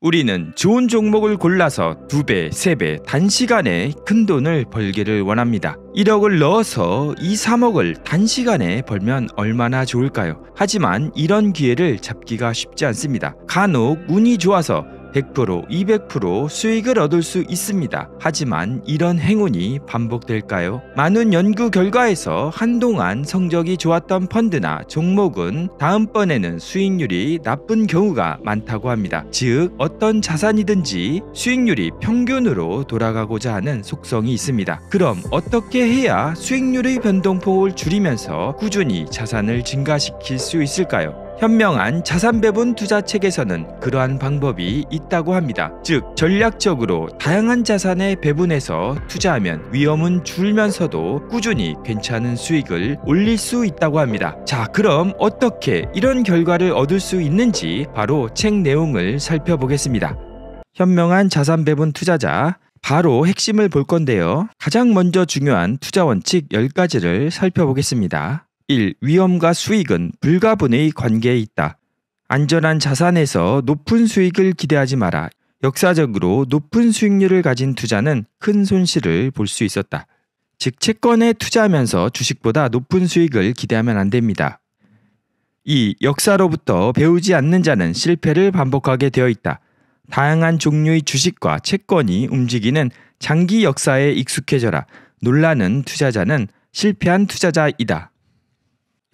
우리는 좋은 종목을 골라서 두배세배 단시간에 큰 돈을 벌기를 원합니다. 1억을 넣어서 2, 3억을 단시간에 벌면 얼마나 좋을까요? 하지만 이런 기회를 잡기가 쉽지 않습니다. 간혹 운이 좋아서 100%, 200% 수익을 얻을 수 있습니다. 하지만 이런 행운이 반복될까요? 많은 연구 결과에서 한동안 성적이 좋았던 펀드나 종목은 다음번에는 수익률이 나쁜 경우가 많다고 합니다. 즉, 어떤 자산이든지 수익률이 평균으로 돌아가고자 하는 속성이 있습니다. 그럼 어떻게 해야 수익률의 변동폭을 줄이면서 꾸준히 자산을 증가시킬 수 있을까요? 현명한 자산 배분 투자 책에서는 그러한 방법이 있다고 합니다. 즉 전략적으로 다양한 자산에 배분해서 투자하면 위험은 줄면서도 꾸준히 괜찮은 수익을 올릴 수 있다고 합니다. 자 그럼 어떻게 이런 결과를 얻을 수 있는지 바로 책 내용을 살펴보겠습니다. 현명한 자산 배분 투자자 바로 핵심을 볼 건데요. 가장 먼저 중요한 투자 원칙 10가지를 살펴보겠습니다. 1. 위험과 수익은 불가분의 관계에 있다. 안전한 자산에서 높은 수익을 기대하지 마라. 역사적으로 높은 수익률을 가진 투자는 큰 손실을 볼 수 있었다. 즉 채권에 투자하면서 주식보다 높은 수익을 기대하면 안 됩니다. 2. 역사로부터 배우지 않는 자는 실패를 반복하게 되어 있다. 다양한 종류의 주식과 채권이 움직이는 장기 역사에 익숙해져라. 놀라는 투자자는 실패한 투자자이다.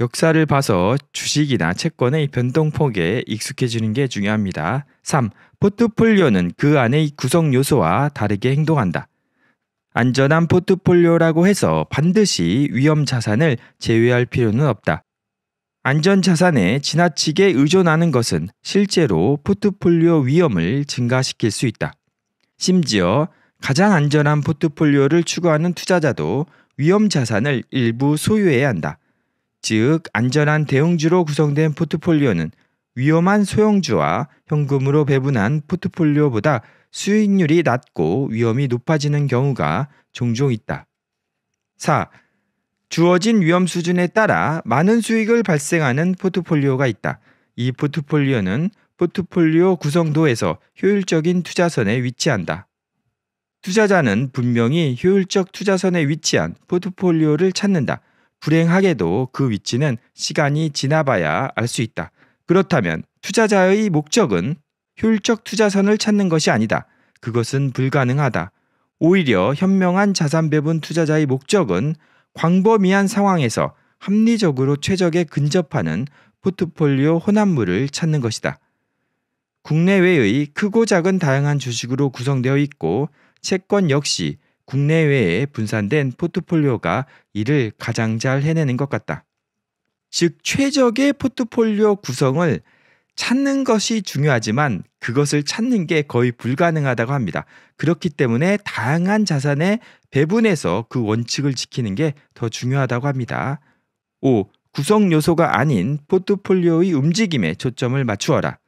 역사를 봐서 주식이나 채권의 변동폭에 익숙해지는 게 중요합니다. 3. 포트폴리오는 그 안의 구성 요소와 다르게 행동한다. 안전한 포트폴리오라고 해서 반드시 위험 자산을 제외할 필요는 없다. 안전 자산에 지나치게 의존하는 것은 실제로 포트폴리오 위험을 증가시킬 수 있다. 심지어 가장 안전한 포트폴리오를 추구하는 투자자도 위험 자산을 일부 소유해야 한다. 즉 안전한 대형주로 구성된 포트폴리오는 위험한 소형주와 현금으로 배분한 포트폴리오보다 수익률이 낮고 위험이 높아지는 경우가 종종 있다. 4. 주어진 위험 수준에 따라 많은 수익을 발생하는 포트폴리오가 있다. 이 포트폴리오는 포트폴리오 구성도에서 효율적인 투자선에 위치한다. 투자자는 분명히 효율적 투자선에 위치한 포트폴리오를 찾는다. 불행하게도 그 위치는 시간이 지나봐야 알 수 있다. 그렇다면 투자자의 목적은 효율적 투자선을 찾는 것이 아니다. 그것은 불가능하다. 오히려 현명한 자산 배분 투자자의 목적은 광범위한 상황에서 합리적으로 최적에 근접하는 포트폴리오 혼합물을 찾는 것이다. 국내외의 크고 작은 다양한 주식으로 구성되어 있고 채권 역시 국내외에 분산된 포트폴리오가 이를 가장 잘 해내는 것 같다. 즉, 최적의 포트폴리오 구성을 찾는 것이 중요하지만 그것을 찾는 게 거의 불가능하다고 합니다. 그렇기 때문에 다양한 자산의 배분에서 그 원칙을 지키는 게 더 중요하다고 합니다. 5. 구성 요소가 아닌 포트폴리오의 움직임에 초점을 맞추어라.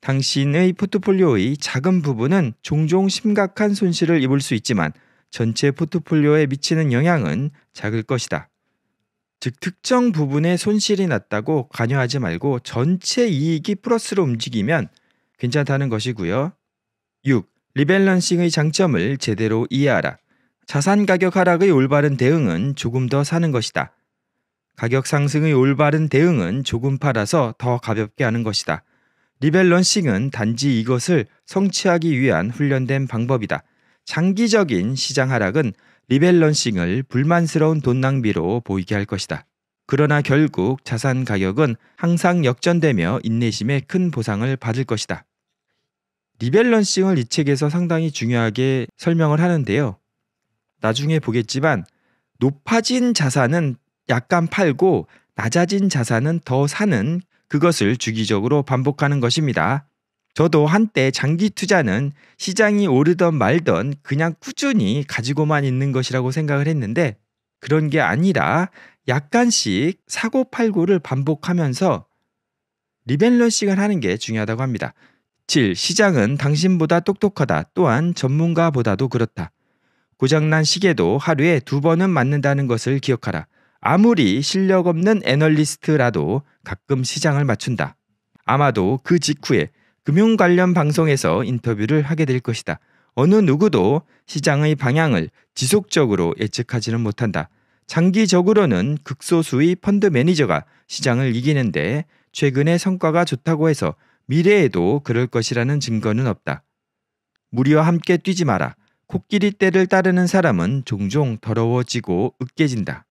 당신의 포트폴리오의 작은 부분은 종종 심각한 손실을 입을 수 있지만 전체 포트폴리오에 미치는 영향은 작을 것이다. 즉 특정 부분에 손실이 났다고 관여하지 말고 전체 이익이 플러스로 움직이면 괜찮다는 것이고요. 6. 리밸런싱의 장점을 제대로 이해하라. 자산 가격 하락의 올바른 대응은 조금 더 사는 것이다. 가격 상승의 올바른 대응은 조금 팔아서 더 가볍게 하는 것이다. 리밸런싱은 단지 이것을 성취하기 위한 훈련된 방법이다. 장기적인 시장 하락은 리밸런싱을 불만스러운 돈 낭비로 보이게 할 것이다. 그러나 결국 자산 가격은 항상 역전되며 인내심의큰 보상을 받을 것이다. 리밸런싱을 이 책에서 상당히 중요하게 설명을 하는데요. 나중에 보겠지만 높아진 자산은 약간 팔고 낮아진 자산은 더 사는 그것을 주기적으로 반복하는 것입니다. 저도 한때 장기 투자는 시장이 오르던 말던 그냥 꾸준히 가지고만 있는 것이라고 생각을 했는데 그런 게 아니라 약간씩 사고팔고를 반복하면서 리밸런싱을 하는 게 중요하다고 합니다. 7. 시장은 당신보다 똑똑하다. 또한 전문가보다도 그렇다. 고장난 시계도 하루에 두 번은 맞는다는 것을 기억하라. 아무리 실력 없는 애널리스트라도 가끔 시장을 맞춘다. 아마도 그 직후에 금융 관련 방송에서 인터뷰를 하게 될 것이다. 어느 누구도 시장의 방향을 지속적으로 예측하지는 못한다. 장기적으로는 극소수의 펀드 매니저가 시장을 이기는데 최근의 성과가 좋다고 해서 미래에도 그럴 것이라는 증거는 없다. 무리와 함께 뛰지 마라. 코끼리 때를 따르는 사람은 종종 더러워지고 으깨진다.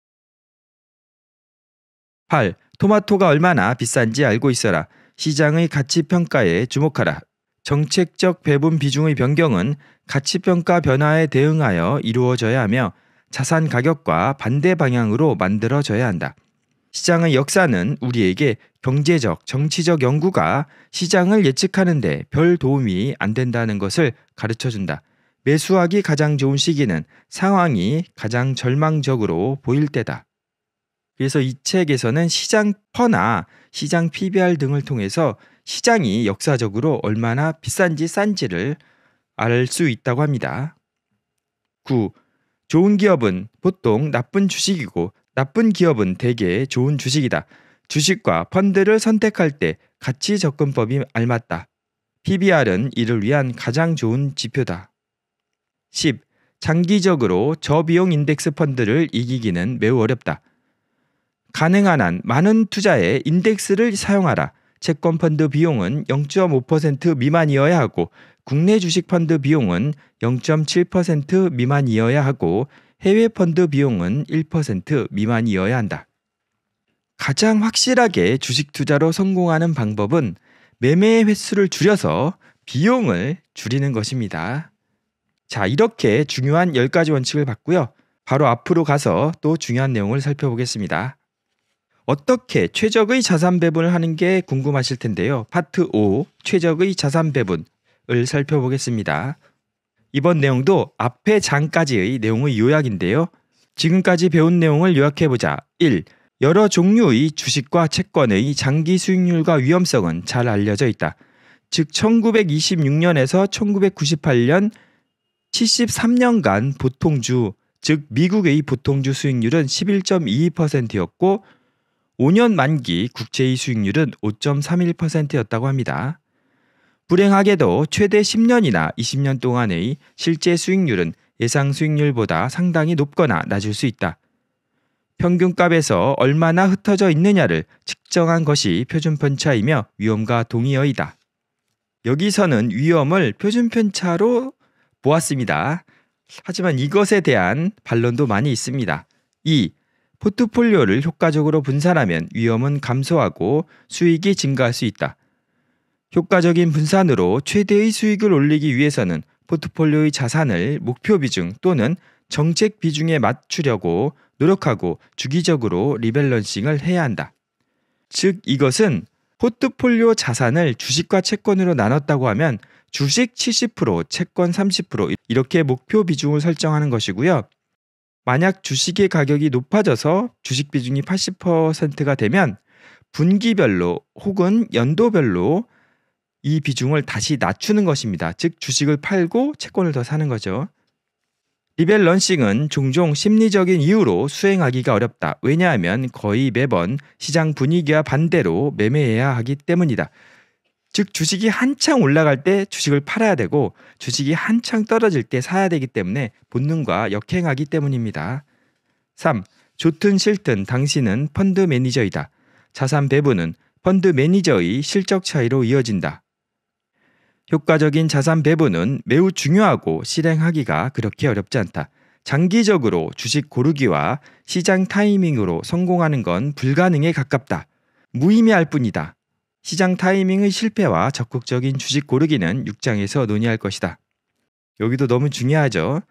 8. 토마토가 얼마나 비싼지 알고 있어라. 시장의 가치 평가에 주목하라. 정책적 배분 비중의 변경은 가치 평가 변화에 대응하여 이루어져야 하며 자산 가격과 반대 방향으로 만들어져야 한다. 시장의 역사는 우리에게 경제적, 정치적 연구가 시장을 예측하는데 별 도움이 안 된다는 것을 가르쳐 준다. 매수하기 가장 좋은 시기는 상황이 가장 절망적으로 보일 때다. 그래서 이 책에서는 시장 퍼나 시장 PBR 등을 통해서 시장이 역사적으로 얼마나 비싼지 싼지를 알 수 있다고 합니다. 9. 좋은 기업은 보통 나쁜 주식이고 나쁜 기업은 대개 좋은 주식이다. 주식과 펀드를 선택할 때 가치 접근법이 알맞다. PBR은 이를 위한 가장 좋은 지표다. 10. 장기적으로 저비용 인덱스 펀드를 이기기는 매우 어렵다. 가능한 한 많은 투자에 인덱스를 사용하라. 채권 펀드 비용은 0.5% 미만이어야 하고 국내 주식 펀드 비용은 0.7% 미만이어야 하고 해외 펀드 비용은 1% 미만이어야 한다. 가장 확실하게 주식 투자로 성공하는 방법은 매매의 횟수를 줄여서 비용을 줄이는 것입니다. 자, 이렇게 중요한 10가지 원칙을 봤고요. 바로 앞으로 가서 또 중요한 내용을 살펴보겠습니다. 어떻게 최적의 자산 배분을 하는 게 궁금하실 텐데요. 파트 5 최적의 자산 배분을 살펴보겠습니다. 이번 내용도 앞에 장까지의 내용의 요약인데요. 지금까지 배운 내용을 요약해보자. 1. 여러 종류의 주식과 채권의 장기 수익률과 위험성은 잘 알려져 있다. 즉 1926년에서 1998년 73년간 보통주 즉 미국의 보통주 수익률은 11.22%였고 5년 만기 국채의 수익률은 5.31%였다고 합니다. 불행하게도 최대 10년이나 20년 동안의 실제 수익률은 예상 수익률보다 상당히 높거나 낮을 수 있다. 평균값에서 얼마나 흩어져 있느냐를 측정한 것이 표준편차이며 위험과 동의어이다. 여기서는 위험을 표준편차로 보았습니다. 하지만 이것에 대한 반론도 많이 있습니다. 2. 포트폴리오를 효과적으로 분산하면 위험은 감소하고 수익이 증가할 수 있다. 효과적인 분산으로 최대의 수익을 올리기 위해서는 포트폴리오의 자산을 목표 비중 또는 정책 비중에 맞추려고 노력하고 주기적으로 리밸런싱을 해야 한다. 즉 이것은 포트폴리오 자산을 주식과 채권으로 나눴다고 하면 주식 70%, 채권 30% 이렇게 목표 비중을 설정하는 것이고요. 만약 주식의 가격이 높아져서 주식 비중이 80%가 되면 분기별로 혹은 연도별로 이 비중을 다시 낮추는 것입니다. 즉 주식을 팔고 채권을 더 사는 거죠. 리밸런싱은 종종 심리적인 이유로 수행하기가 어렵다. 왜냐하면 거의 매번 시장 분위기와 반대로 매매해야 하기 때문이다. 즉 주식이 한창 올라갈 때 주식을 팔아야 되고 주식이 한창 떨어질 때 사야 되기 때문에 본능과 역행하기 때문입니다. 3. 좋든 싫든 당신은 펀드 매니저이다. 자산 배분은 펀드 매니저의 실적 차이로 이어진다. 효과적인 자산 배분은 매우 중요하고 실행하기가 그렇게 어렵지 않다. 장기적으로 주식 고르기와 시장 타이밍으로 성공하는 건 불가능에 가깝다. 무의미할 뿐이다. 시장 타이밍의 실패와 적극적인 주식 고르기는 6장에서 논의할 것이다. 여기도 너무 중요하죠.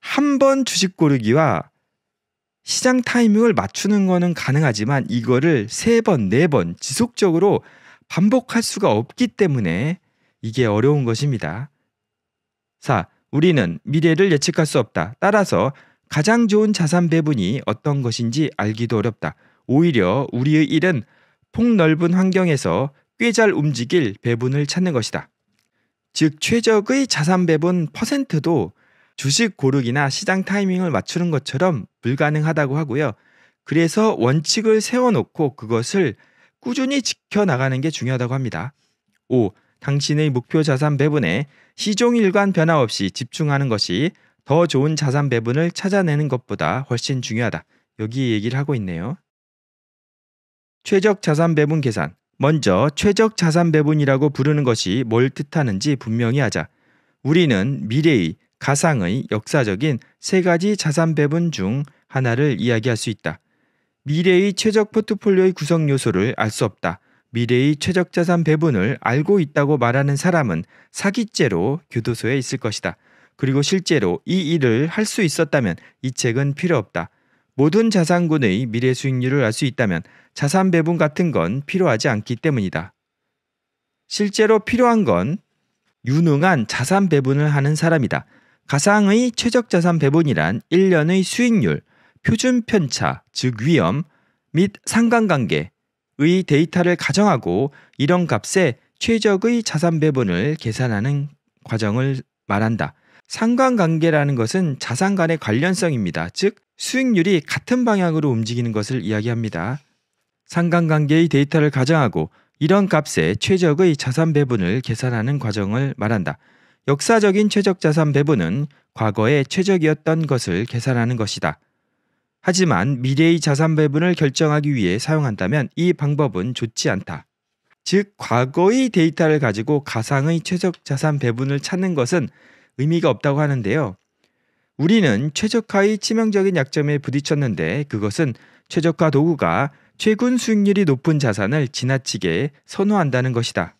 한 번 주식 고르기와 시장 타이밍을 맞추는 것은 가능하지만 이거를 세 번, 네 번 지속적으로 반복할 수가 없기 때문에 이게 어려운 것입니다. 4. 우리는 미래를 예측할 수 없다. 따라서 가장 좋은 자산 배분이 어떤 것인지 알기도 어렵다. 오히려 우리의 일은 폭넓은 환경에서 꽤잘 움직일 배분을 찾는 것이다. 즉 최적의 자산 배분 퍼센트도 주식 고르기나 시장 타이밍을 맞추는 것처럼 불가능하다고 하고요. 그래서 원칙을 세워놓고 그것을 꾸준히 지켜나가는 게 중요하다고 합니다. 5. 당신의 목표 자산 배분에 시종일관 변화 없이 집중하는 것이 더 좋은 자산 배분을 찾아내는 것보다 훨씬 중요하다. 여기 얘기를 하고 있네요. 최적 자산 배분 계산. 먼저 최적 자산 배분이라고 부르는 것이 뭘 뜻하는지 분명히 하자. 우리는 미래의, 가상의, 역사적인 세 가지 자산 배분 중 하나를 이야기할 수 있다. 미래의 최적 포트폴리오의 구성 요소를 알 수 없다. 미래의 최적 자산 배분을 알고 있다고 말하는 사람은 사기죄로 교도소에 있을 것이다. 그리고 실제로 이 일을 할 수 있었다면 이 책은 필요 없다. 모든 자산군의 미래 수익률을 알 수 있다면 자산 배분 같은 건 필요하지 않기 때문이다. 실제로 필요한 건 유능한 자산 배분을 하는 사람이다. 가상의 최적 자산 배분이란 1년의 수익률, 표준 편차, 즉 위험 및 상관관계의 데이터를 가정하고 이런 값에 최적의 자산 배분을 계산하는 과정을 말한다. 상관관계라는 것은 자산 간의 관련성입니다. 즉 수익률이 같은 방향으로 움직이는 것을 이야기합니다. 상관관계의 데이터를 가정하고 이런 값에 최적의 자산 배분을 계산하는 과정을 말한다. 역사적인 최적 자산 배분은 과거의 최적이었던 것을 계산하는 것이다. 하지만 미래의 자산 배분을 결정하기 위해 사용한다면 이 방법은 좋지 않다. 즉, 과거의 데이터를 가지고 가상의 최적 자산 배분을 찾는 것은 의미가 없다고 하는데요. 우리는 최적화의 치명적인 약점에 부딪혔는데 그것은 최적화 도구가 최근 수익률이 높은 자산을 지나치게 선호한다는 것이다.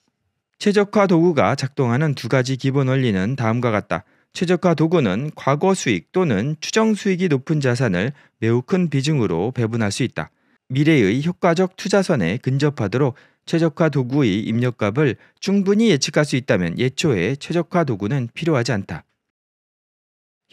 최적화 도구가 작동하는 두 가지 기본 원리는 다음과 같다. 최적화 도구는 과거 수익 또는 추정 수익이 높은 자산을 매우 큰 비중으로 배분할 수 있다. 미래의 효과적 투자선에 근접하도록 최적화 도구의 입력값을 충분히 예측할 수 있다면 예초에 최적화 도구는 필요하지 않다.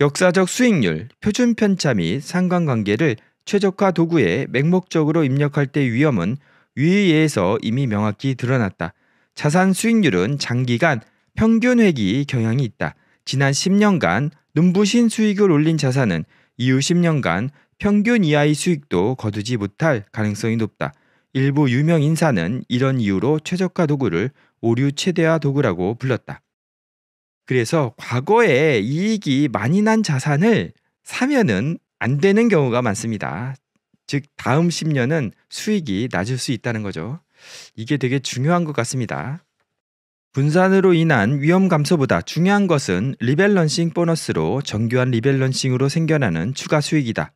역사적 수익률, 표준 편차 및 상관관계를 최적화 도구에 맹목적으로 입력할 때 위험은 위에서 이미 명확히 드러났다. 자산 수익률은 장기간 평균 회귀 경향이 있다. 지난 10년간 눈부신 수익을 올린 자산은 이후 10년간 평균 이하의 수익도 거두지 못할 가능성이 높다. 일부 유명 인사는 이런 이유로 최저가 도구를 오류 최대화 도구라고 불렀다. 그래서 과거에 이익이 많이 난 자산을 사면은 안 되는 경우가 많습니다. 즉 다음 10년은 수익이 낮을 수 있다는 거죠. 이게 되게 중요한 것 같습니다. 분산으로 인한 위험 감소보다 중요한 것은 리밸런싱 보너스로 정교한 리밸런싱으로 생겨나는 추가 수익이다.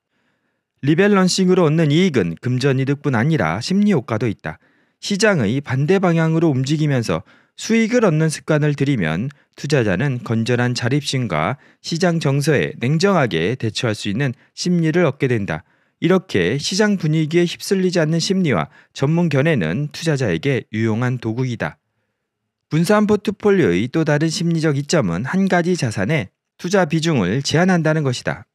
리밸런싱으로 얻는 이익은 금전 이득뿐 아니라 심리 효과도 있다. 시장의 반대 방향으로 움직이면서 수익을 얻는 습관을 들이면 투자자는 건전한 자립심과 시장 정서에 냉정하게 대처할 수 있는 심리를 얻게 된다. 이렇게 시장 분위기에 휩쓸리지 않는 심리와 전문 견해는 투자자에게 유용한 도구이다. 분산 포트폴리오의 또 다른 심리적 이점은 한 가지 자산에 투자 비중을 제한한다는 것이다.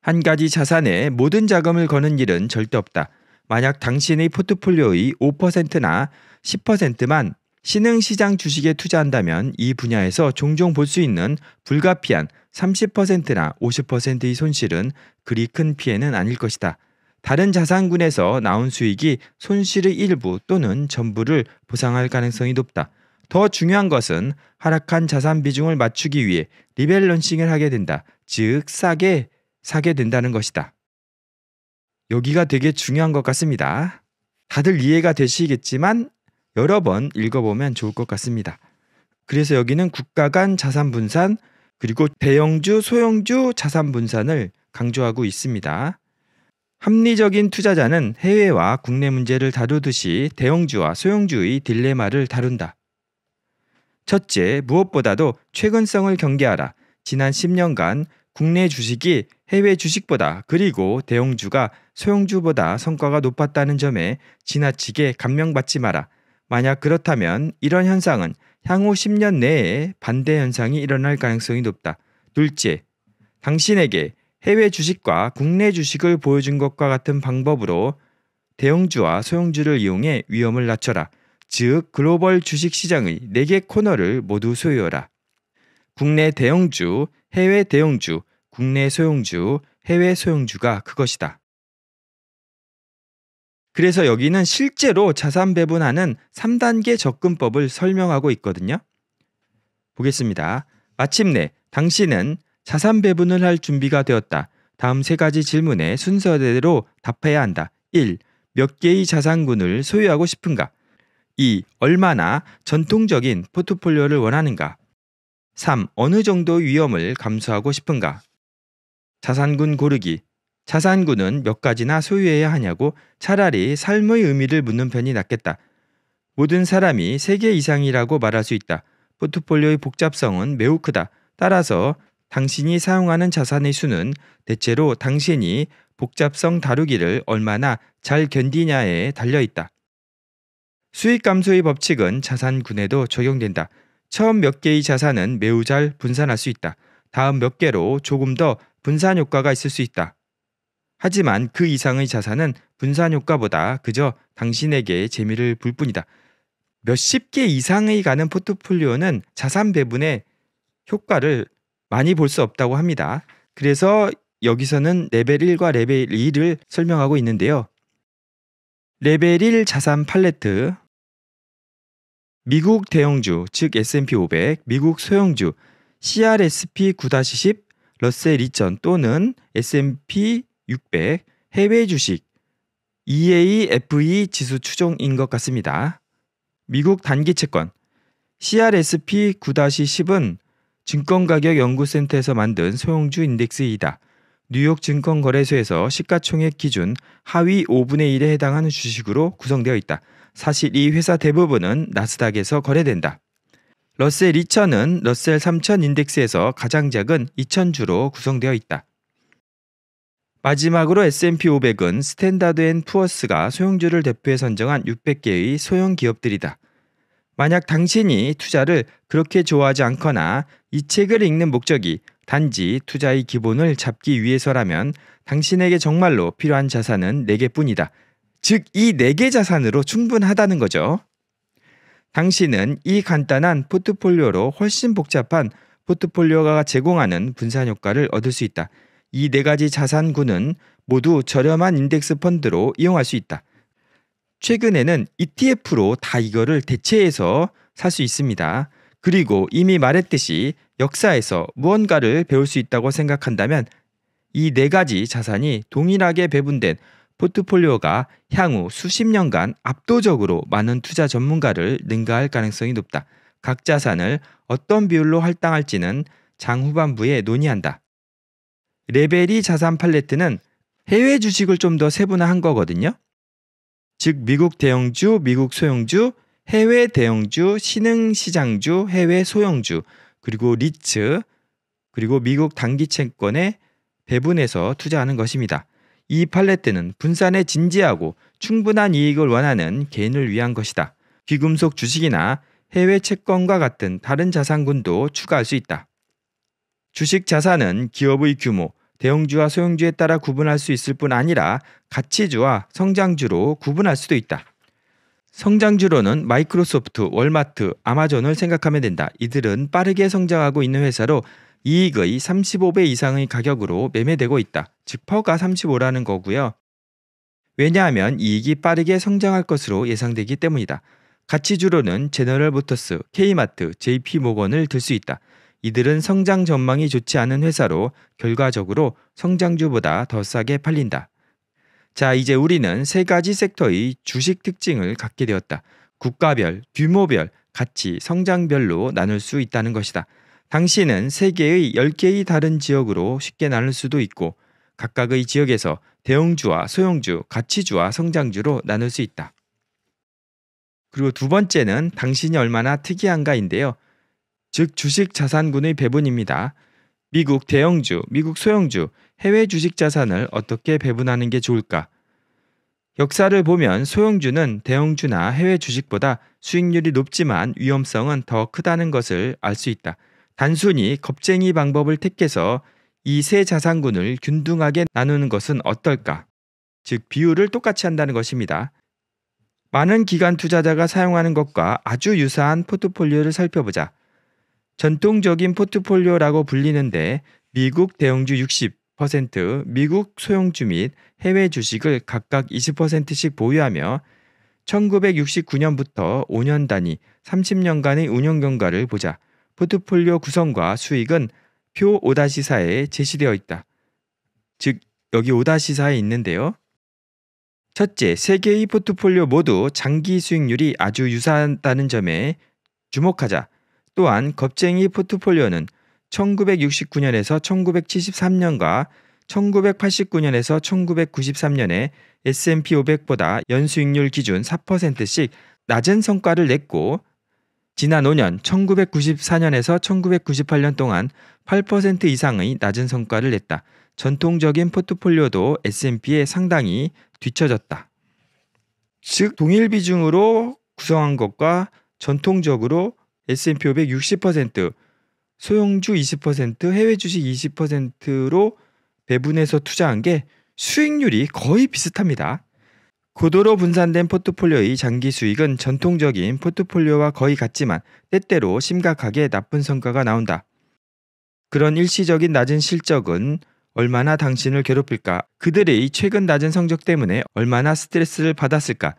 한 가지 자산에 모든 자금을 거는 일은 절대 없다. 만약 당신의 포트폴리오의 5%나 10%만 신흥시장 주식에 투자한다면 이 분야에서 종종 볼 수 있는 불가피한 30%나 50%의 손실은 그리 큰 피해는 아닐 것이다. 다른 자산군에서 나온 수익이 손실의 일부 또는 전부를 보상할 가능성이 높다. 더 중요한 것은 하락한 자산 비중을 맞추기 위해 리밸런싱을 하게 된다. 즉, 싸게 사게 된다는 것이다. 여기가 되게 중요한 것 같습니다. 다들 이해가 되시겠지만 여러 번 읽어보면 좋을 것 같습니다. 그래서 여기는 국가 간 자산 분산 그리고 대형주, 소형주 자산 분산을 강조하고 있습니다. 합리적인 투자자는 해외와 국내 문제를 다루듯이 대형주와 소형주의 딜레마를 다룬다. 첫째, 무엇보다도 최근성을 경계하라. 지난 10년간 국내 주식이 해외 주식보다 그리고 대형주가 소형주보다 성과가 높았다는 점에 지나치게 감명받지 마라. 만약 그렇다면 이런 현상은 향후 10년 내에 반대 현상이 일어날 가능성이 높다. 둘째, 당신에게 해외 주식과 국내 주식을 보여준 것과 같은 방법으로 대형주와 소형주를 이용해 위험을 낮춰라. 즉, 글로벌 주식 시장의 4개 코너를 모두 소유하라. 국내 대형주, 해외 대형주, 국내 소형주, 해외 소형주가 그것이다. 그래서 여기는 실제로 자산 배분하는 3단계 접근법을 설명하고 있거든요. 보겠습니다. 마침내 당신은 자산 배분을 할 준비가 되었다. 다음 세 가지 질문에 순서대로 답해야 한다. 1. 몇 개의 자산군을 소유하고 싶은가? 2. 얼마나 전통적인 포트폴리오를 원하는가? 3. 어느 정도 위험을 감수하고 싶은가? 자산군 고르기 자산구는 몇 가지나 소유해야 하냐고 차라리 삶의 의미를 묻는 편이 낫겠다. 모든 사람이 세 개 이상이라고 말할 수 있다. 포트폴리오의 복잡성은 매우 크다. 따라서 당신이 사용하는 자산의 수는 대체로 당신이 복잡성 다루기를 얼마나 잘 견디냐에 달려 있다. 수익 감소의 법칙은 자산군에도 적용된다. 처음 몇 개의 자산은 매우 잘 분산할 수 있다. 다음 몇 개로 조금 더 분산 효과가 있을 수 있다. 하지만 그 이상의 자산은 분산 효과보다 그저 당신에게 재미를 불 뿐이다. 몇십 개 이상의 가는 포트폴리오는 자산 배분의 효과를 많이 볼 수 없다고 합니다. 그래서 여기서는 레벨 1과 레벨 2를 설명하고 있는데요. 레벨 1 자산 팔레트 미국 대형주, 즉 S&P 500, 미국 소형주, CRSP 9-10, 러셀 2000 또는 S&P 500 600, 해외 주식, EAFE 지수 추종인 것 같습니다. 미국 단기 채권 CRSP 9-10은 증권가격연구센터에서 만든 소형주 인덱스이다. 뉴욕 증권거래소에서 시가총액 기준 하위 5분의 1에 해당하는 주식으로 구성되어 있다. 사실 이 회사 대부분은 나스닥에서 거래된다. 러셀 2000은 러셀 3000 인덱스에서 가장 작은 2000주로 구성되어 있다. 마지막으로 S&P 500은 스탠다드 앤 푸어스가 소형주를 대표해 선정한 600개의 소형 기업들이다. 만약 당신이 투자를 그렇게 좋아하지 않거나 이 책을 읽는 목적이 단지 투자의 기본을 잡기 위해서라면 당신에게 정말로 필요한 자산은 4개뿐이다. 즉, 이 4개 자산으로 충분하다는 거죠. 당신은 이 간단한 포트폴리오로 훨씬 복잡한 포트폴리오가 제공하는 분산 효과를 얻을 수 있다. 이네 가지 자산군은 모두 저렴한 인덱스 펀드로 이용할 수 있다. 최근에는 ETF로 다 이거를 대체해서 살 수 있습니다. 그리고 이미 말했듯이 역사에서 무언가를 배울 수 있다고 생각한다면 이 네 가지 자산이 동일하게 배분된 포트폴리오가 향후 수십 년간 압도적으로 많은 투자 전문가를 능가할 가능성이 높다. 각 자산을 어떤 비율로 할당할지는 장 후반부에 논의한다. 레벨이 자산 팔레트는 해외 주식을 좀 더 세분화한 거거든요. 즉 미국 대형주, 미국 소형주, 해외 대형주, 신흥 시장주, 해외 소형주, 그리고 리츠, 그리고 미국 단기 채권에 배분해서 투자하는 것입니다. 이 팔레트는 분산에 진지하고 충분한 이익을 원하는 개인을 위한 것이다. 귀금속 주식이나 해외 채권과 같은 다른 자산군도 추가할 수 있다. 주식 자산은 기업의 규모, 대형주와 소형주에 따라 구분할 수 있을 뿐 아니라 가치주와 성장주로 구분할 수도 있다. 성장주로는 마이크로소프트, 월마트, 아마존을 생각하면 된다. 이들은 빠르게 성장하고 있는 회사로 이익의 35배 이상의 가격으로 매매되고 있다. 즉 퍼가 35라는 거고요. 왜냐하면 이익이 빠르게 성장할 것으로 예상되기 때문이다. 가치주로는 제너럴 모터스, K마트, JP모건을 들 수 있다. 이들은 성장 전망이 좋지 않은 회사로 결과적으로 성장주보다 더 싸게 팔린다. 자, 이제 우리는 세 가지 섹터의 주식 특징을 갖게 되었다. 국가별, 규모별, 가치, 성장별로 나눌 수 있다는 것이다. 당신은 세계의 10개의 다른 지역으로 쉽게 나눌 수도 있고 각각의 지역에서 대형주와 소형주, 가치주와 성장주로 나눌 수 있다. 그리고 두 번째는 당신이 얼마나 특이한가인데요. 즉 주식 자산군의 배분입니다. 미국 대형주, 미국 소형주, 해외 주식 자산을 어떻게 배분하는 게 좋을까? 역사를 보면 소형주는 대형주나 해외 주식보다 수익률이 높지만 위험성은 더 크다는 것을 알 수 있다. 단순히 겁쟁이 방법을 택해서 이 세 자산군을 균등하게 나누는 것은 어떨까? 즉, 비율을 똑같이 한다는 것입니다. 많은 기관 투자자가 사용하는 것과 아주 유사한 포트폴리오를 살펴보자. 전통적인 포트폴리오라고 불리는데 미국 대형주 60%, 미국 소형주 및 해외 주식을 각각 20%씩 보유하며 1969년부터 5년 단위 30년간의 운영 경과를 보자 포트폴리오 구성과 수익은 표 5-4에 제시되어 있다. 즉 여기 5-4에 있는데요. 첫째, 세 개의 포트폴리오 모두 장기 수익률이 아주 유사하다는 점에 주목하자. 또한 겁쟁이 포트폴리오는 1969년에서 1973년과 1989년에서 1993년에 S&P 500보다 연수익률 기준 4%씩 낮은 성과를 냈고 지난 5년 1994년에서 1998년 동안 8% 이상의 낮은 성과를 냈다. 전통적인 포트폴리오도 S&P에 상당히 뒤처졌다. 즉 동일 비중으로 구성한 것과 전통적으로 S&P 500 60%, 소형주 20%, 해외 주식 20%로 배분해서 투자한 게 수익률이 거의 비슷합니다. 고도로 분산된 포트폴리오의 장기 수익은 전통적인 포트폴리오와 거의 같지만 때때로 심각하게 나쁜 성과가 나온다. 그런 일시적인 낮은 실적은 얼마나 당신을 괴롭힐까? 그들의 최근 낮은 성적 때문에 얼마나 스트레스를 받았을까?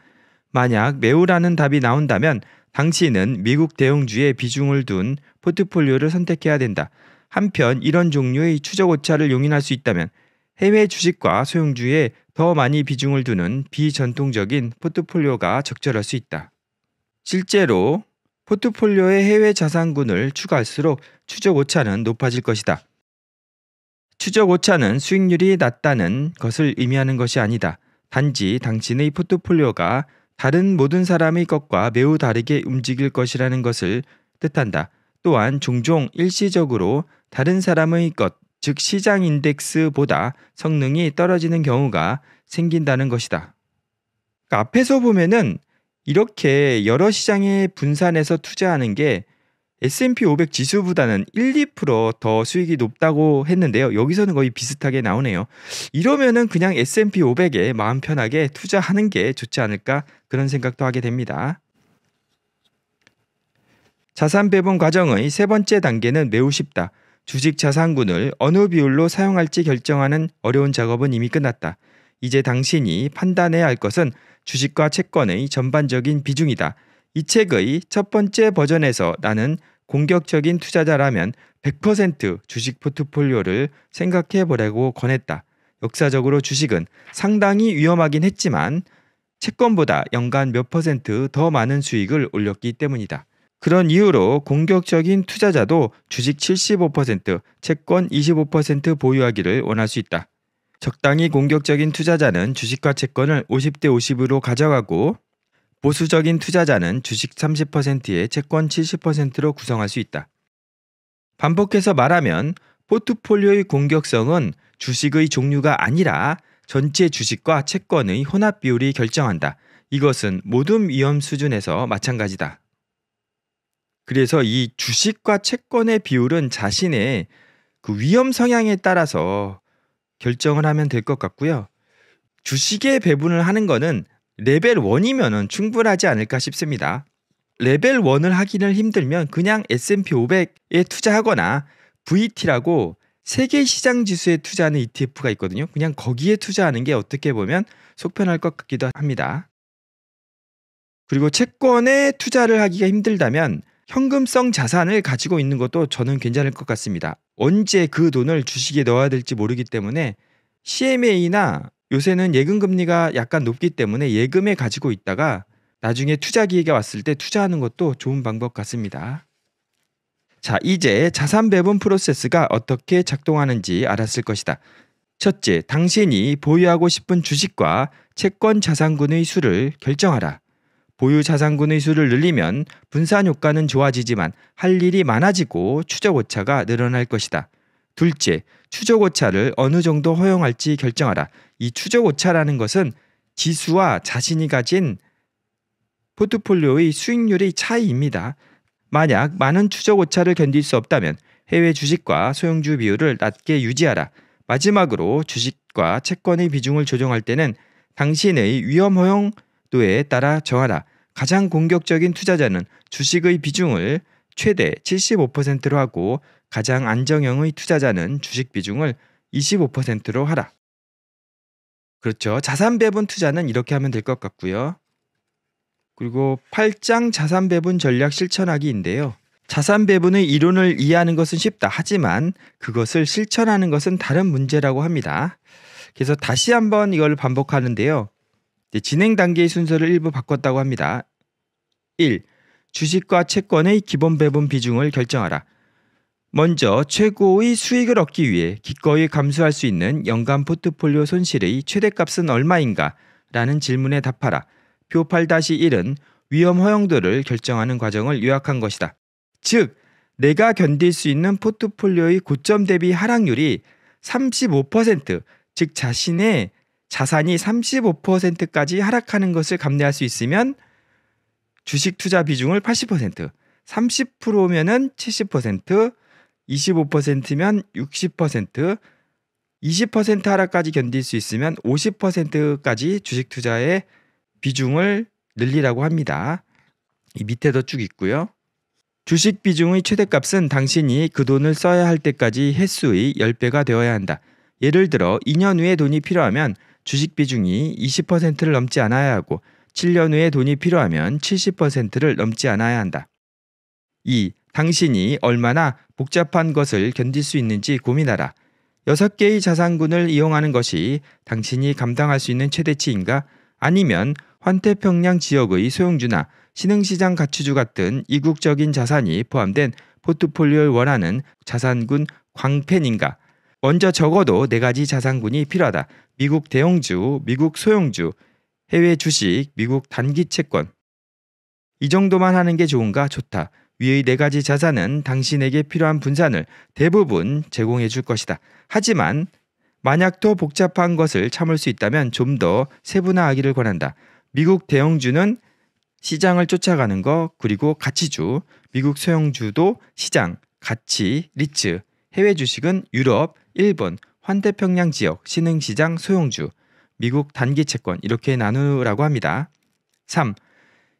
만약 매우라는 답이 나온다면 당신은 미국 대형주에 비중을 둔 포트폴리오를 선택해야 된다. 한편 이런 종류의 추적 오차를 용인할 수 있다면 해외 주식과 소형주에 더 많이 비중을 두는 비전통적인 포트폴리오가 적절할 수 있다. 실제로 포트폴리오의 해외 자산군을 추가할수록 추적 오차는 높아질 것이다. 추적 오차는 수익률이 낮다는 것을 의미하는 것이 아니다. 단지 당신의 포트폴리오가 다른 모든 사람의 것과 매우 다르게 움직일 것이라는 것을 뜻한다. 또한 종종 일시적으로 다른 사람의 것, 즉 시장 인덱스보다 성능이 떨어지는 경우가 생긴다는 것이다. 그러니까 앞에서 보면은 이렇게 여러 시장에 분산해서 투자하는 게 S&P 500 지수보다는 1, 2%더 수익이 높다고 했는데요. 여기서는 거의 비슷하게 나오네요. 이러면은 그냥 S&P 500에 마음 편하게 투자하는 게 좋지 않을까 그런 생각도 하게 됩니다. 자산 배분 과정의 세 번째 단계는 매우 쉽다. 주식 자산군을 어느 비율로 사용할지 결정하는 어려운 작업은 이미 끝났다. 이제 당신이 판단해야 할 것은 주식과 채권의 전반적인 비중이다. 이 책의 첫 번째 버전에서 나는 공격적인 투자자라면 100% 주식 포트폴리오를 생각해 보라고 권했다. 역사적으로 주식은 상당히 위험하긴 했지만 채권보다 연간 몇 퍼센트 더 많은 수익을 올렸기 때문이다. 그런 이유로 공격적인 투자자도 주식 75%, 채권 25% 보유하기를 원할 수 있다. 적당히 공격적인 투자자는 주식과 채권을 50대 50으로 가져가고 보수적인 투자자는 주식 30%에 채권 70%로 구성할 수 있다. 반복해서 말하면 포트폴리오의 공격성은 주식의 종류가 아니라 전체 주식과 채권의 혼합 비율이 결정한다. 이것은 모든 위험 수준에서 마찬가지다. 그래서 이 주식과 채권의 비율은 자신의 그 위험 성향에 따라서 결정을 하면 될 것 같고요. 주식에 배분을 하는 것은 레벨 1이면은 충분하지 않을까 싶습니다. 레벨 1을 하기는 힘들면 그냥 S&P 500에 투자하거나 VT라고 세계 시장 지수에 투자하는 ETF가 있거든요. 그냥 거기에 투자하는 게 어떻게 보면 속편할 것 같기도 합니다. 그리고 채권에 투자를 하기가 힘들다면 현금성 자산을 가지고 있는 것도 저는 괜찮을 것 같습니다. 언제 그 돈을 주식에 넣어야 될지 모르기 때문에 CMA나 요새는 예금 금리가 약간 높기 때문에 예금에 가지고 있다가 나중에 투자 기회가 왔을 때 투자하는 것도 좋은 방법 같습니다. 자, 이제 자산 배분 프로세스가 어떻게 작동하는지 알았을 것이다. 첫째, 당신이 보유하고 싶은 주식과 채권 자산군의 수를 결정하라. 보유 자산군의 수를 늘리면 분산 효과는 좋아지지만 할 일이 많아지고 추적 오차가 늘어날 것이다. 둘째, 추적 오차를 어느 정도 허용할지 결정하라. 이 추적 오차라는 것은 지수와 자신이 가진 포트폴리오의 수익률의 차이입니다. 만약 많은 추적 오차를 견딜 수 없다면 해외 주식과 소형주 비율을 낮게 유지하라. 마지막으로 주식과 채권의 비중을 조정할 때는 당신의 위험 허용 도에 따라 정하라. 가장 공격적인 투자자는 주식의 비중을 최대 75%로 하고 가장 안정형의 투자자는 주식 비중을 25%로 하라. 그렇죠. 자산 배분 투자는 이렇게 하면 될 것 같고요. 그리고 8장 자산 배분 전략 실천하기인데요. 자산 배분의 이론을 이해하는 것은 쉽다. 하지만 그것을 실천하는 것은 다른 문제라고 합니다. 그래서 다시 한번 이걸 반복하는데요. 진행 단계의 순서를 일부 바꿨다고 합니다. 1. 주식과 채권의 기본 배분 비중을 결정하라. 먼저 최고의 수익을 얻기 위해 기꺼이 감수할 수 있는 연간 포트폴리오 손실의 최대값은 얼마인가? 라는 질문에 답하라. 표 8-1은 위험 허용도를 결정하는 과정을 요약한 것이다. 즉, 내가 견딜 수 있는 포트폴리오의 고점 대비 하락률이 35%, 즉 자신의 자산이 35%까지 하락하는 것을 감내할 수 있으면 주식 투자 비중을 80%, 30%면은 70%, 25%면 60%, 20% 하락까지 견딜 수 있으면 50%까지 주식 투자의 비중을 늘리라고 합니다. 이 밑에도 쭉 있고요. 주식 비중의 최대값은 당신이 그 돈을 써야 할 때까지 횟수의 10배가 되어야 한다. 예를 들어 2년 후에 돈이 필요하면 주식 비중이 20%를 넘지 않아야 하고 7년 후에 돈이 필요하면 70%를 넘지 않아야 한다. 2. 당신이 얼마나 복잡한 것을 견딜 수 있는지 고민하라. 여섯 개의 자산군을 이용하는 것이 당신이 감당할 수 있는 최대치인가? 아니면 환태평양 지역의 소형주나 신흥시장 가치주 같은 이국적인 자산이 포함된 포트폴리오를 원하는 자산군 광팬인가? 먼저 적어도 네 가지 자산군이 필요하다. 미국 대형주, 미국 소형주, 해외 주식, 미국 단기 채권. 이 정도만 하는 게 좋은가? 좋다. 위의 네 가지 자산은 당신에게 필요한 분산을 대부분 제공해 줄 것이다. 하지만 만약 더 복잡한 것을 참을 수 있다면 좀 더 세분화하기를 권한다. 미국 대형주는 시장을 쫓아가는 거 그리고 가치주, 미국 소형주도 시장, 가치, 리츠, 해외 주식은 유럽, 일본, 환태평양 지역, 신흥시장, 소형주, 미국 단기 채권 이렇게 나누라고 합니다. 3.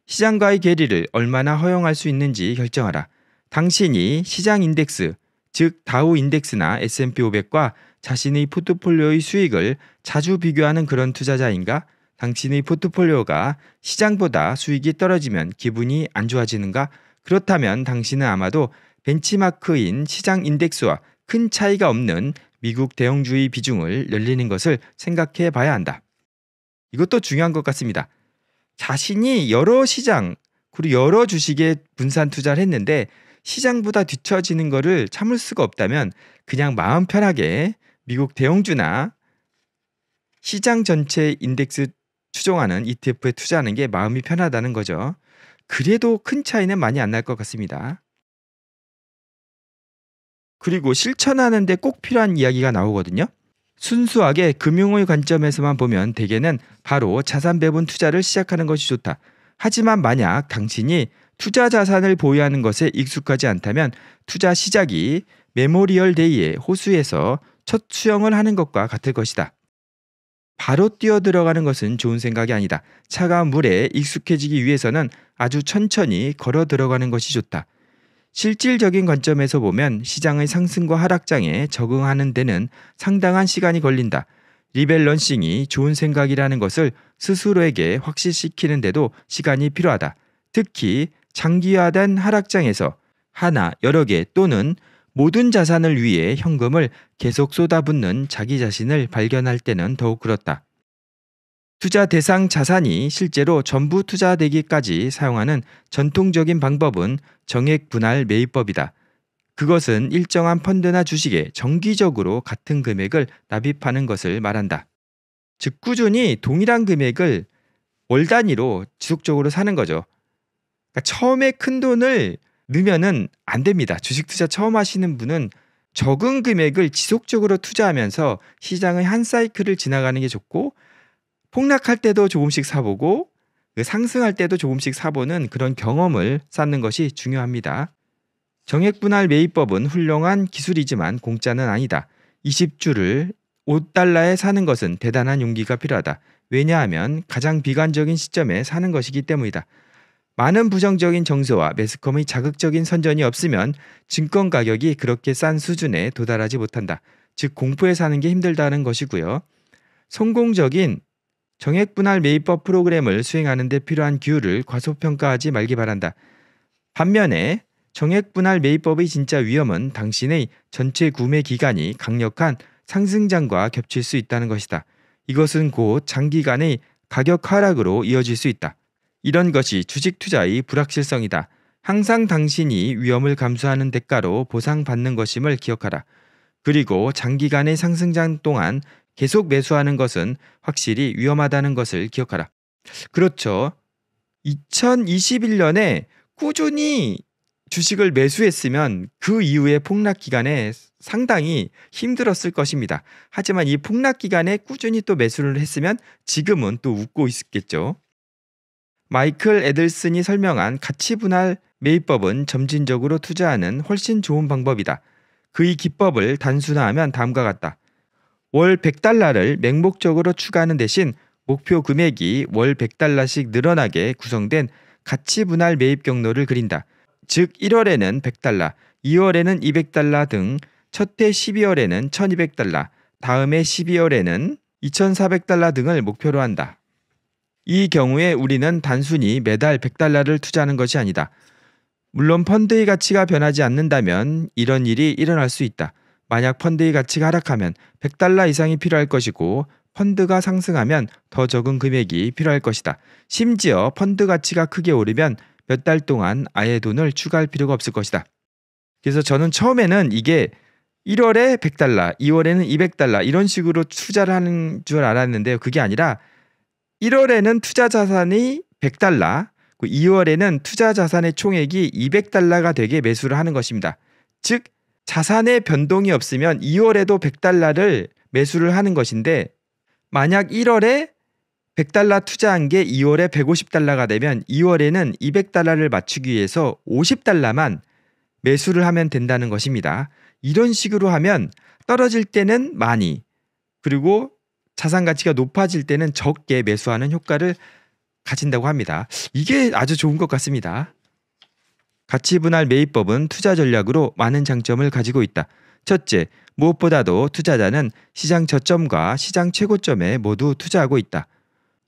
시장과의 괴리를 얼마나 허용할 수 있는지 결정하라. 당신이 시장 인덱스, 즉 다우 인덱스나 S&P 500과 자신의 포트폴리오의 수익을 자주 비교하는 그런 투자자인가? 당신의 포트폴리오가 시장보다 수익이 떨어지면 기분이 안 좋아지는가? 그렇다면 당신은 아마도 벤치마크인 시장 인덱스와 큰 차이가 없는 미국 대형주의 비중을 늘리는 것을 생각해 봐야 한다. 이것도 중요한 것 같습니다. 자신이 여러 시장 그리고 여러 주식에 분산 투자를 했는데 시장보다 뒤처지는 거를 참을 수가 없다면 그냥 마음 편하게 미국 대형주나 시장 전체 인덱스 추종하는 ETF에 투자하는 게 마음이 편하다는 거죠. 그래도 큰 차이는 많이 안 날 것 같습니다. 그리고 실천하는데 꼭 필요한 이야기가 나오거든요. 순수하게 금융의 관점에서만 보면 대개는 바로 자산 배분 투자를 시작하는 것이 좋다. 하지만 만약 당신이 투자 자산을 보유하는 것에 익숙하지 않다면 투자 시작이 메모리얼 데이의 호수에서 첫 수영을 하는 것과 같을 것이다. 바로 뛰어 들어가는 것은 좋은 생각이 아니다. 차가운 물에 익숙해지기 위해서는 아주 천천히 걸어 들어가는 것이 좋다. 실질적인 관점에서 보면 시장의 상승과 하락장에 적응하는 데는 상당한 시간이 걸린다. 리밸런싱이 좋은 생각이라는 것을 스스로에게 확실시키는데도 시간이 필요하다. 특히 장기화된 하락장에서 하나, 여러 개 또는 모든 자산을 위해 현금을 계속 쏟아붓는 자기 자신을 발견할 때는 더욱 그렇다. 투자 대상 자산이 실제로 전부 투자되기까지 사용하는 전통적인 방법은 정액 분할 매입법이다. 그것은 일정한 펀드나 주식에 정기적으로 같은 금액을 납입하는 것을 말한다. 즉 꾸준히 동일한 금액을 월 단위로 지속적으로 사는 거죠. 그러니까 처음에 큰 돈을 넣으면안 됩니다. 주식 투자 처음 하시는 분은 적은 금액을 지속적으로 투자하면서 시장의 한 사이클을 지나가는 게 좋고 폭락할 때도 조금씩 사보고 그 상승할 때도 조금씩 사보는 그런 경험을 쌓는 것이 중요합니다. 정액분할 매입법은 훌륭한 기술이지만 공짜는 아니다. 20주를 5달러에 사는 것은 대단한 용기가 필요하다. 왜냐하면 가장 비관적인 시점에 사는 것이기 때문이다. 많은 부정적인 정서와 매스컴의 자극적인 선전이 없으면 증권 가격이 그렇게 싼 수준에 도달하지 못한다. 즉 공포에 사는 게 힘들다는 것이고요. 성공적인 정액 분할 매입법 프로그램을 수행하는 데 필요한 규율을 과소평가하지 말기 바란다. 반면에 정액 분할 매입법의 진짜 위험은 당신의 전체 구매 기간이 강력한 상승장과 겹칠 수 있다는 것이다. 이것은 곧 장기간의 가격 하락으로 이어질 수 있다. 이런 것이 주식 투자의 불확실성이다. 항상 당신이 위험을 감수하는 대가로 보상받는 것임을 기억하라. 그리고 장기간의 상승장 동안 계속 매수하는 것은 확실히 위험하다는 것을 기억하라. 그렇죠. 2021년에 꾸준히 주식을 매수했으면 그 이후의 폭락 기간에 상당히 힘들었을 것입니다. 하지만 이 폭락 기간에 꾸준히 또 매수를 했으면 지금은 또 웃고 있겠죠. 마이클 에들슨이 설명한 가치 분할 매입법은 점진적으로 투자하는 훨씬 좋은 방법이다. 그의 기법을 단순화하면 다음과 같다. 월 100달러를 맹목적으로 추가하는 대신 목표 금액이 월 100달러씩 늘어나게 구성된 가치 분할 매입 경로를 그린다. 즉 1월에는 100달러, 2월에는 200달러 등 첫해 12월에는 1200달러, 다음해 12월에는 2400달러 등을 목표로 한다. 이 경우에 우리는 단순히 매달 100달러를 투자하는 것이 아니다. 물론 펀드의 가치가 변하지 않는다면 이런 일이 일어날 수 있다. 만약 펀드의 가치가 하락하면 100달러 이상이 필요할 것이고 펀드가 상승하면 더 적은 금액이 필요할 것이다. 심지어 펀드 가치가 크게 오르면 몇 달 동안 아예 돈을 추가할 필요가 없을 것이다. 그래서 저는 처음에는 이게 1월에 100달러, 2월에는 200달러 이런 식으로 투자를 하는 줄 알았는데요. 그게 아니라 1월에는 투자 자산이 100달러, 2월에는 그 투자 자산의 총액이 200달러가 되게 매수를 하는 것입니다. 즉 자산의 변동이 없으면 2월에도 100달러를 매수를 하는 것인데 만약 1월에 100달러 투자한 게 2월에 150달러가 되면 2월에는 200달러를 맞추기 위해서 50달러만 매수를 하면 된다는 것입니다. 이런 식으로 하면 떨어질 때는 많이 그리고 자산 가치가 높아질 때는 적게 매수하는 효과를 가진다고 합니다. 이게 아주 좋은 것 같습니다. 가치 분할 매입법은 투자 전략으로 많은 장점을 가지고 있다. 첫째, 무엇보다도 투자자는 시장 저점과 시장 최고점에 모두 투자하고 있다.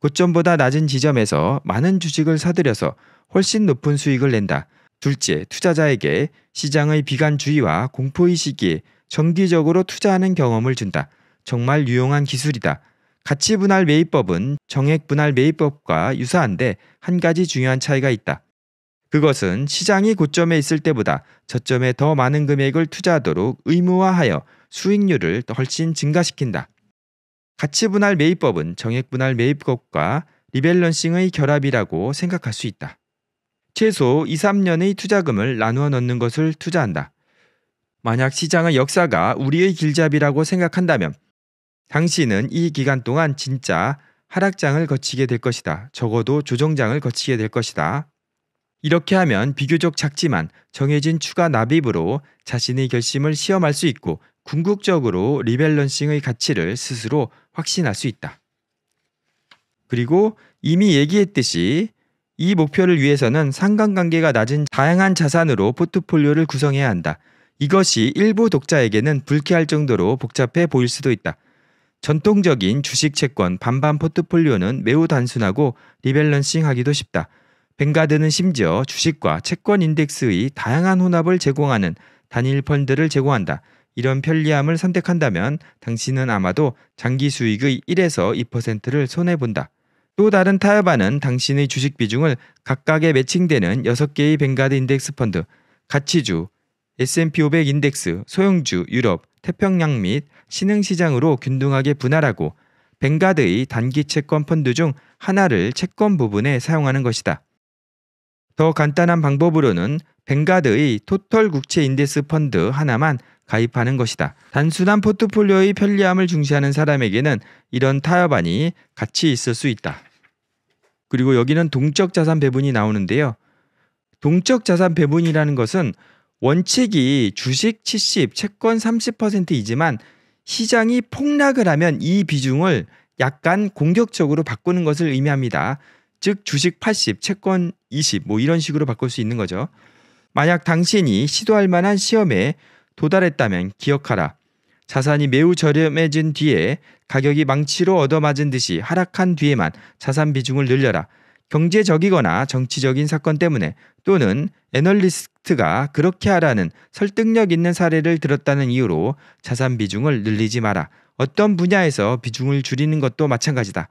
고점보다 낮은 지점에서 많은 주식을 사들여서 훨씬 높은 수익을 낸다. 둘째, 투자자에게 시장의 비관주의와 공포의 시기에 정기적으로 투자하는 경험을 준다. 정말 유용한 기술이다. 가치 분할 매입법은 정액 분할 매입법과 유사한데 한 가지 중요한 차이가 있다. 그것은 시장이 고점에 있을 때보다 저점에 더 많은 금액을 투자하도록 의무화하여 수익률을 훨씬 증가시킨다. 가치분할 매입법은 정액분할 매입법과 리밸런싱의 결합이라고 생각할 수 있다. 최소 2, 3년의 투자금을 나누어 넣는 것을 투자한다. 만약 시장의 역사가 우리의 길잡이라고 생각한다면 당신은 이 기간 동안 진짜 하락장을 거치게 될 것이다. 적어도 조정장을 거치게 될 것이다. 이렇게 하면 비교적 작지만 정해진 추가 납입으로 자신의 결심을 시험할 수 있고 궁극적으로 리밸런싱의 가치를 스스로 확신할 수 있다. 그리고 이미 얘기했듯이 이 목표를 위해서는 상관관계가 낮은 다양한 자산으로 포트폴리오를 구성해야 한다. 이것이 일부 독자에게는 불쾌할 정도로 복잡해 보일 수도 있다. 전통적인 주식 채권 반반 포트폴리오는 매우 단순하고 리밸런싱 하기도 쉽다. 벵가드는 심지어 주식과 채권 인덱스의 다양한 혼합을 제공하는 단일 펀드를 제공한다. 이런 편리함을 선택한다면 당신은 아마도 장기 수익의 1에서 2%를 손해본다. 또 다른 타협안은 당신의 주식 비중을 각각에 매칭되는 6개의 벵가드 인덱스 펀드, 가치주, S&P 500 인덱스, 소형주, 유럽, 태평양 및 신흥시장으로 균등하게 분할하고 벵가드의 단기 채권 펀드 중 하나를 채권 부분에 사용하는 것이다. 더 간단한 방법으로는 뱅가드의 토털 국채 인덱스 펀드 하나만 가입하는 것이다. 단순한 포트폴리오의 편리함을 중시하는 사람에게는 이런 타협안이 같이 있을 수 있다. 그리고 여기는 동적 자산 배분이 나오는데요. 동적 자산 배분이라는 것은 원칙이 주식 70, 채권 30%이지만 시장이 폭락을 하면 이 비중을 약간 공격적으로 바꾸는 것을 의미합니다. 즉 주식 80, 채권 20뭐 이런 식으로 바꿀 수 있는 거죠. 만약 당신이 시도할 만한 시험에 도달했다면 기억하라. 자산이 매우 저렴해진 뒤에 가격이 망치로 얻어맞은 듯이 하락한 뒤에만 자산 비중을 늘려라. 경제적이거나 정치적인 사건 때문에 또는 애널리스트가 그렇게 하라는 설득력 있는 사례를 들었다는 이유로 자산 비중을 늘리지 마라. 어떤 분야에서 비중을 줄이는 것도 마찬가지다.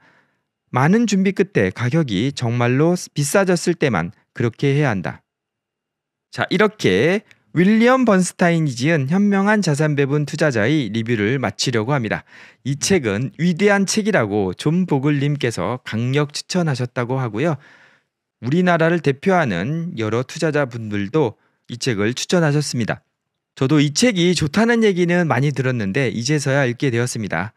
많은 준비 끝에 가격이 정말로 비싸졌을 때만 그렇게 해야 한다. 자, 이렇게 윌리엄 번스타인이 지은 현명한 자산 배분 투자자의 리뷰를 마치려고 합니다. 이 책은 위대한 책이라고 존 보글님께서 강력 추천하셨다고 하고요. 우리나라를 대표하는 여러 투자자분들도 이 책을 추천하셨습니다. 저도 이 책이 좋다는 얘기는 많이 들었는데 이제서야 읽게 되었습니다.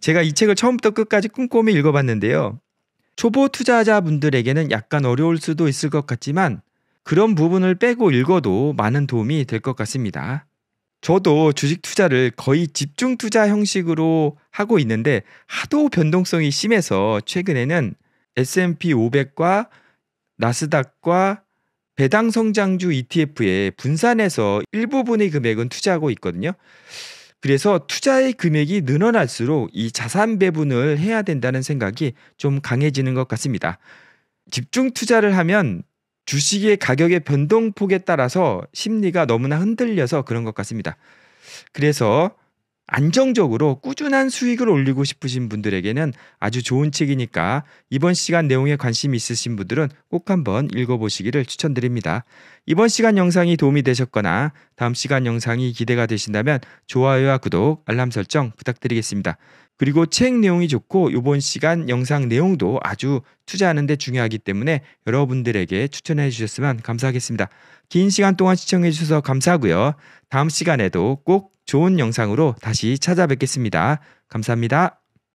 제가 이 책을 처음부터 끝까지 꼼꼼히 읽어봤는데요. 초보 투자자분들에게는 약간 어려울 수도 있을 것 같지만 그런 부분을 빼고 읽어도 많은 도움이 될 것 같습니다. 저도 주식 투자를 거의 집중 투자 형식으로 하고 있는데 하도 변동성이 심해서 최근에는 S&P 500과 나스닥과 배당 성장주 ETF에 분산해서 일부분의 금액은 투자하고 있거든요. 그래서 투자의 금액이 늘어날수록 이 자산 배분을 해야 된다는 생각이 좀 강해지는 것 같습니다. 집중 투자를 하면 주식의 가격의 변동폭에 따라서 심리가 너무나 흔들려서 그런 것 같습니다. 그래서 안정적으로 꾸준한 수익을 올리고 싶으신 분들에게는 아주 좋은 책이니까 이번 시간 내용에 관심 있으신 분들은 꼭 한번 읽어보시기를 추천드립니다. 이번 시간 영상이 도움이 되셨거나 다음 시간 영상이 기대가 되신다면 좋아요와 구독, 알람 설정 부탁드리겠습니다. 그리고 책 내용이 좋고 이번 시간 영상 내용도 아주 투자하는데 중요하기 때문에 여러분들에게 추천해 주셨으면 감사하겠습니다. 긴 시간 동안 시청해 주셔서 감사하고요. 다음 시간에도 꼭 좋은 영상으로 다시 찾아뵙겠습니다. 감사합니다.